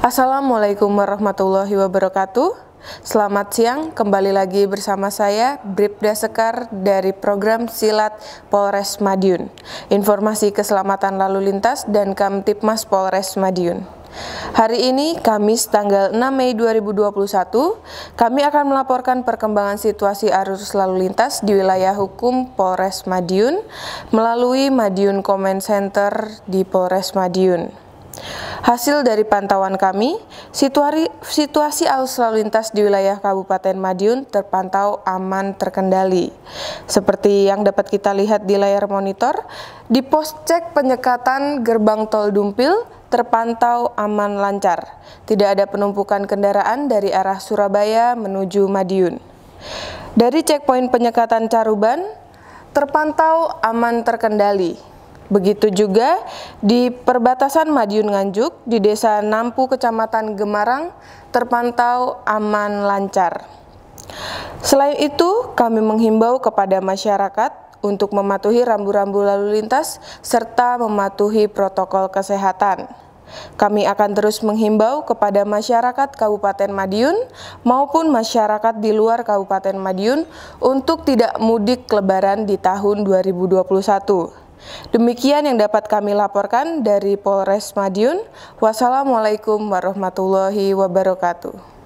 Assalamualaikum warahmatullahi wabarakatuh. Selamat siang, kembali lagi bersama saya Bribda Sekar dari program Silat Polres Madiun. Informasi keselamatan lalu lintas dan Kamtipmas Polres Madiun. Hari ini Kamis tanggal 6 Mei 2021, kami akan melaporkan perkembangan situasi arus lalu lintas di wilayah hukum Polres Madiun melalui Madiun Comment Center di Polres Madiun. Hasil dari pantauan kami, situasi, situasi arus lalu lintas di wilayah Kabupaten Madiun terpantau aman terkendali. Seperti yang dapat kita lihat di layar monitor, di pos cek penyekatan gerbang tol Dumpil terpantau aman lancar. Tidak ada penumpukan kendaraan dari arah Surabaya menuju Madiun. Dari checkpoint penyekatan Caruban, terpantau aman terkendali. Begitu juga di perbatasan Madiun Nganjuk di Desa Nampu Kecamatan Gemarang terpantau aman lancar. Selain itu, kami menghimbau kepada masyarakat untuk mematuhi rambu-rambu lalu lintas serta mematuhi protokol kesehatan. Kami akan terus menghimbau kepada masyarakat Kabupaten Madiun maupun masyarakat di luar Kabupaten Madiun untuk tidak mudik lebaran di tahun 2021. Demikian yang dapat kami laporkan dari Polres Madiun. Wassalamualaikum warahmatullahi wabarakatuh.